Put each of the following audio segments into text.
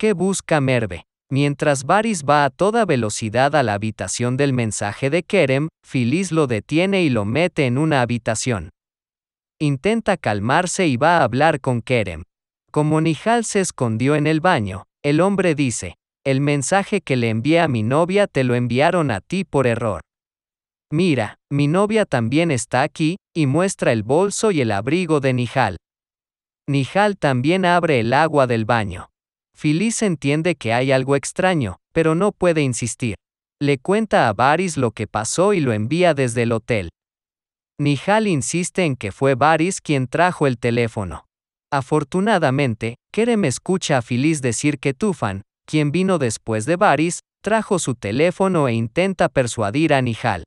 ¿Qué busca Merve? Mientras Varys va a toda velocidad a la habitación del mensaje de Kerem, Filiz lo detiene y lo mete en una habitación. Intenta calmarse y va a hablar con Kerem. Como Nihal se escondió en el baño, el hombre dice, el mensaje que le envié a mi novia te lo enviaron a ti por error. Mira, mi novia también está aquí, y muestra el bolso y el abrigo de Nihal. Nihal también abre el agua del baño filis entiende que hay algo extraño, pero no puede insistir. Le cuenta a Varys lo que pasó y lo envía desde el hotel. Nihal insiste en que fue Varys quien trajo el teléfono. Afortunadamente, Kerem escucha a Feliz decir que Tufan, quien vino después de Varys, trajo su teléfono e intenta persuadir a Nihal.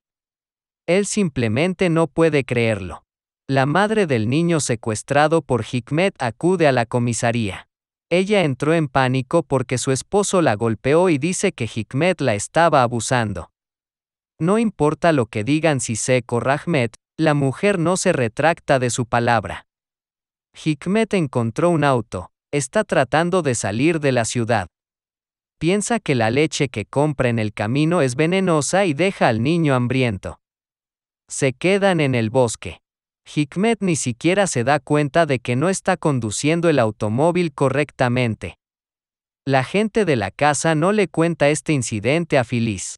Él simplemente no puede creerlo. La madre del niño secuestrado por Hikmet acude a la comisaría. Ella entró en pánico porque su esposo la golpeó y dice que Hikmet la estaba abusando. No importa lo que digan si o Rahmet, la mujer no se retracta de su palabra. Hikmet encontró un auto, está tratando de salir de la ciudad. Piensa que la leche que compra en el camino es venenosa y deja al niño hambriento. Se quedan en el bosque. Hikmet ni siquiera se da cuenta de que no está conduciendo el automóvil correctamente. La gente de la casa no le cuenta este incidente a Feliz.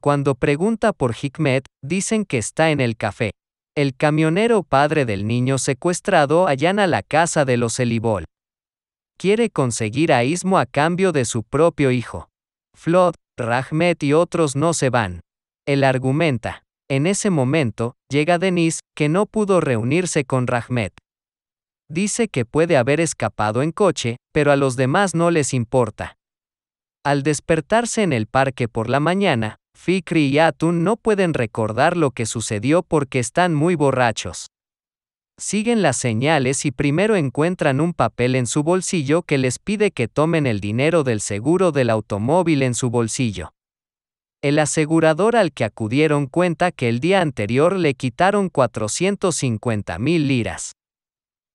Cuando pregunta por Hikmet, dicen que está en el café. El camionero padre del niño secuestrado allana la casa de los Elibol. Quiere conseguir a Ismo a cambio de su propio hijo. Flood, Rahmet y otros no se van. Él argumenta. En ese momento, llega Denise, que no pudo reunirse con Rahmet. Dice que puede haber escapado en coche, pero a los demás no les importa. Al despertarse en el parque por la mañana, Fikri y Atun no pueden recordar lo que sucedió porque están muy borrachos. Siguen las señales y primero encuentran un papel en su bolsillo que les pide que tomen el dinero del seguro del automóvil en su bolsillo. El asegurador al que acudieron cuenta que el día anterior le quitaron 450 mil liras.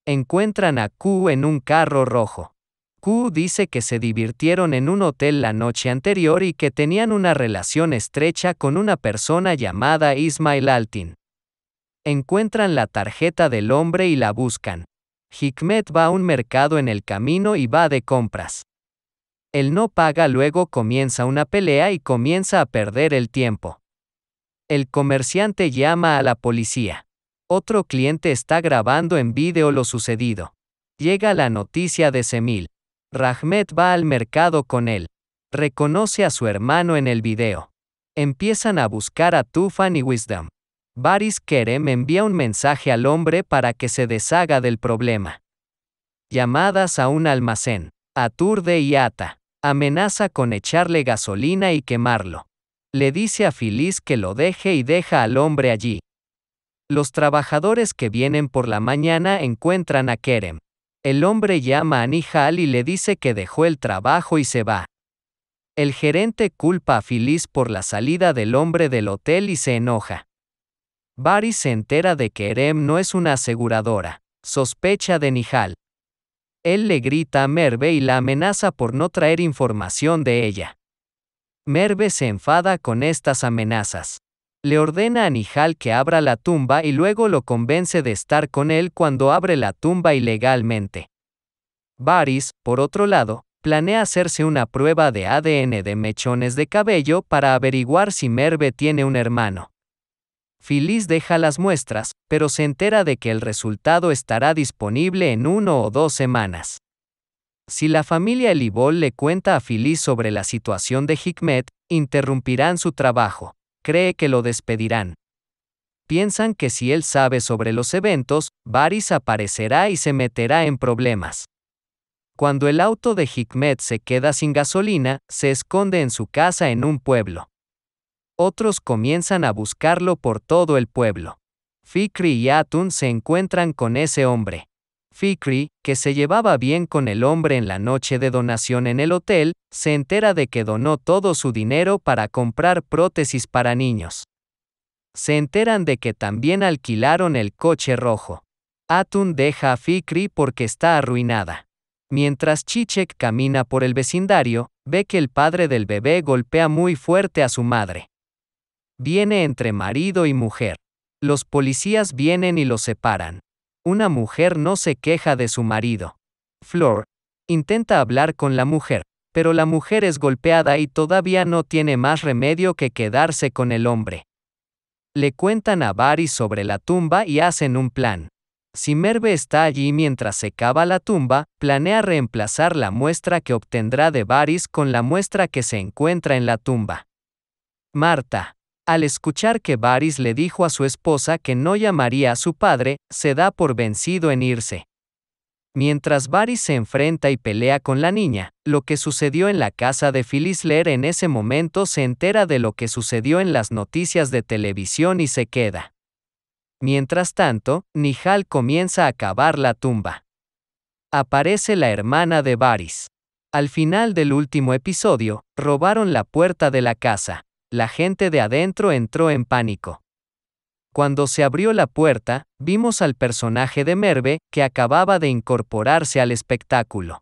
Encuentran a Q en un carro rojo. Q dice que se divirtieron en un hotel la noche anterior y que tenían una relación estrecha con una persona llamada Ismail Altin. Encuentran la tarjeta del hombre y la buscan. Hikmet va a un mercado en el camino y va de compras. Él no paga luego comienza una pelea y comienza a perder el tiempo. El comerciante llama a la policía. Otro cliente está grabando en vídeo lo sucedido. Llega la noticia de Semil. Rahmet va al mercado con él. Reconoce a su hermano en el video. Empiezan a buscar a Tufan y Wisdom. Baris Kerem envía un mensaje al hombre para que se deshaga del problema. Llamadas a un almacén. Aturde y ata. Amenaza con echarle gasolina y quemarlo. Le dice a Feliz que lo deje y deja al hombre allí. Los trabajadores que vienen por la mañana encuentran a Kerem. El hombre llama a Nihal y le dice que dejó el trabajo y se va. El gerente culpa a Feliz por la salida del hombre del hotel y se enoja. Barry se entera de que Kerem no es una aseguradora. Sospecha de Nihal. Él le grita a Merve y la amenaza por no traer información de ella. Merve se enfada con estas amenazas. Le ordena a Nihal que abra la tumba y luego lo convence de estar con él cuando abre la tumba ilegalmente. Varys, por otro lado, planea hacerse una prueba de ADN de mechones de cabello para averiguar si Merve tiene un hermano. Filiz deja las muestras, pero se entera de que el resultado estará disponible en uno o dos semanas. Si la familia Elibol le cuenta a Filiz sobre la situación de Hikmet, interrumpirán su trabajo. Cree que lo despedirán. Piensan que si él sabe sobre los eventos, Baris aparecerá y se meterá en problemas. Cuando el auto de Hikmet se queda sin gasolina, se esconde en su casa en un pueblo. Otros comienzan a buscarlo por todo el pueblo. Fikri y Atun se encuentran con ese hombre. Fikri, que se llevaba bien con el hombre en la noche de donación en el hotel, se entera de que donó todo su dinero para comprar prótesis para niños. Se enteran de que también alquilaron el coche rojo. Atun deja a Fikri porque está arruinada. Mientras Chichek camina por el vecindario, ve que el padre del bebé golpea muy fuerte a su madre viene entre marido y mujer. Los policías vienen y lo separan. Una mujer no se queja de su marido. Flor intenta hablar con la mujer, pero la mujer es golpeada y todavía no tiene más remedio que quedarse con el hombre. Le cuentan a Varys sobre la tumba y hacen un plan. Si Merve está allí mientras se cava la tumba, planea reemplazar la muestra que obtendrá de Varys con la muestra que se encuentra en la tumba. Marta al escuchar que Baris le dijo a su esposa que no llamaría a su padre, se da por vencido en irse. Mientras Baris se enfrenta y pelea con la niña, lo que sucedió en la casa de Filisler en ese momento se entera de lo que sucedió en las noticias de televisión y se queda. Mientras tanto, Nihal comienza a cavar la tumba. Aparece la hermana de Baris. Al final del último episodio, robaron la puerta de la casa la gente de adentro entró en pánico. Cuando se abrió la puerta, vimos al personaje de Merve, que acababa de incorporarse al espectáculo.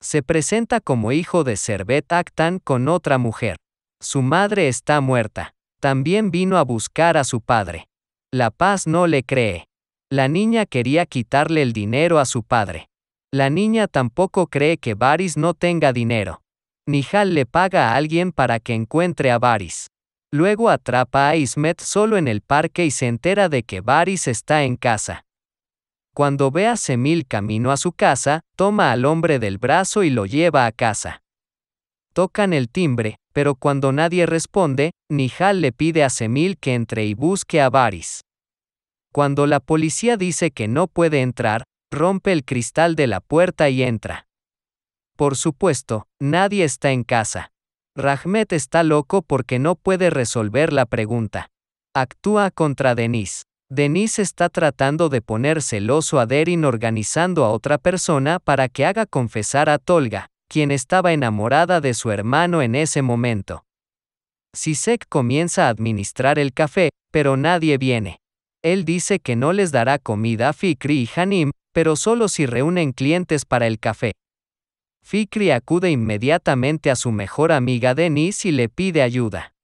Se presenta como hijo de Servet Actan con otra mujer. Su madre está muerta. También vino a buscar a su padre. La paz no le cree. La niña quería quitarle el dinero a su padre. La niña tampoco cree que Baris no tenga dinero. Nihal le paga a alguien para que encuentre a Varys. Luego atrapa a Ismet solo en el parque y se entera de que Varys está en casa. Cuando ve a Semil camino a su casa, toma al hombre del brazo y lo lleva a casa. Tocan el timbre, pero cuando nadie responde, Nihal le pide a Semil que entre y busque a Varys. Cuando la policía dice que no puede entrar, rompe el cristal de la puerta y entra. Por supuesto, nadie está en casa. Rahmet está loco porque no puede resolver la pregunta. Actúa contra Denise. Denise está tratando de poner celoso a Derin organizando a otra persona para que haga confesar a Tolga, quien estaba enamorada de su hermano en ese momento. Sisek comienza a administrar el café, pero nadie viene. Él dice que no les dará comida a Fikri y Hanim, pero solo si reúnen clientes para el café. Fikri acude inmediatamente a su mejor amiga Denise y le pide ayuda.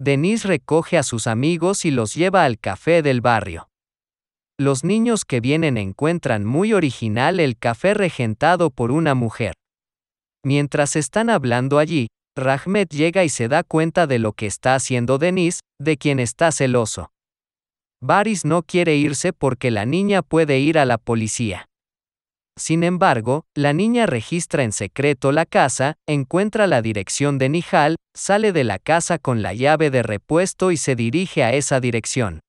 Denise recoge a sus amigos y los lleva al café del barrio. Los niños que vienen encuentran muy original el café regentado por una mujer. Mientras están hablando allí, Rahmet llega y se da cuenta de lo que está haciendo Denise, de quien está celoso. Baris no quiere irse porque la niña puede ir a la policía. Sin embargo, la niña registra en secreto la casa, encuentra la dirección de Nihal, sale de la casa con la llave de repuesto y se dirige a esa dirección.